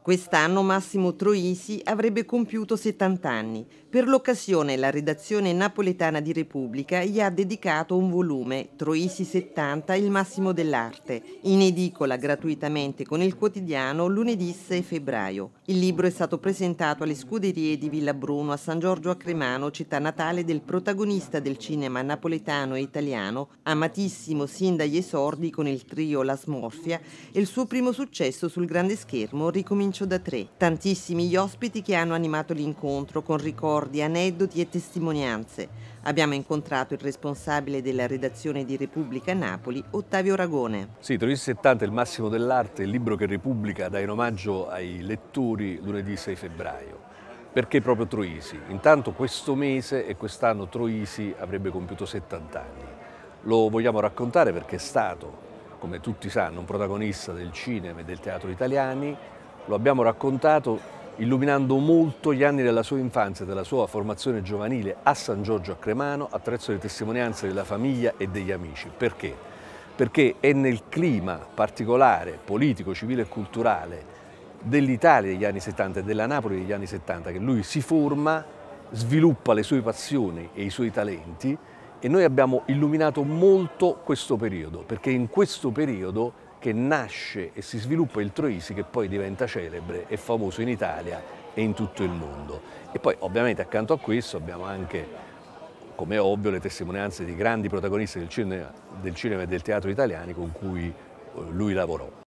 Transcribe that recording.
Quest'anno Massimo Troisi avrebbe compiuto 70 anni. Per l'occasione la redazione napoletana di Repubblica gli ha dedicato un volume, Troisi 70, il massimo dell'arte, in edicola gratuitamente con il quotidiano lunedì 6 febbraio. Il libro è stato presentato alle scuderie di Villa Bruno a San Giorgio a Cremano, città natale del protagonista del cinema napoletano e italiano, amatissimo sin dagli esordi con il trio La Smorfia e il suo primo successo sul grande schermo ricominciato comincio da tre. Tantissimi gli ospiti che hanno animato l'incontro con ricordi, aneddoti e testimonianze. Abbiamo incontrato il responsabile della redazione di Repubblica Napoli, Ottavio Ragone. Sì, Troisi 70 il massimo dell'arte, il libro che Repubblica dà in omaggio ai lettori lunedì 6 febbraio. Perché proprio Troisi? Intanto questo mese e quest'anno Troisi avrebbe compiuto 70 anni. Lo vogliamo raccontare perché è stato come tutti sanno, un protagonista del cinema e del teatro italiani, lo abbiamo raccontato illuminando molto gli anni della sua infanzia e della sua formazione giovanile a San Giorgio a Cremano attraverso le testimonianze della famiglia e degli amici. Perché? Perché è nel clima particolare, politico, civile e culturale dell'Italia degli anni 70 e della Napoli degli anni 70 che lui si forma, sviluppa le sue passioni e i suoi talenti e noi abbiamo illuminato molto questo periodo, perché in questo periodo che nasce e si sviluppa il Troisi che poi diventa celebre e famoso in Italia e in tutto il mondo. E poi ovviamente accanto a questo abbiamo anche, come è ovvio, le testimonianze di grandi protagonisti del cinema, del cinema e del teatro italiani con cui eh, lui lavorò.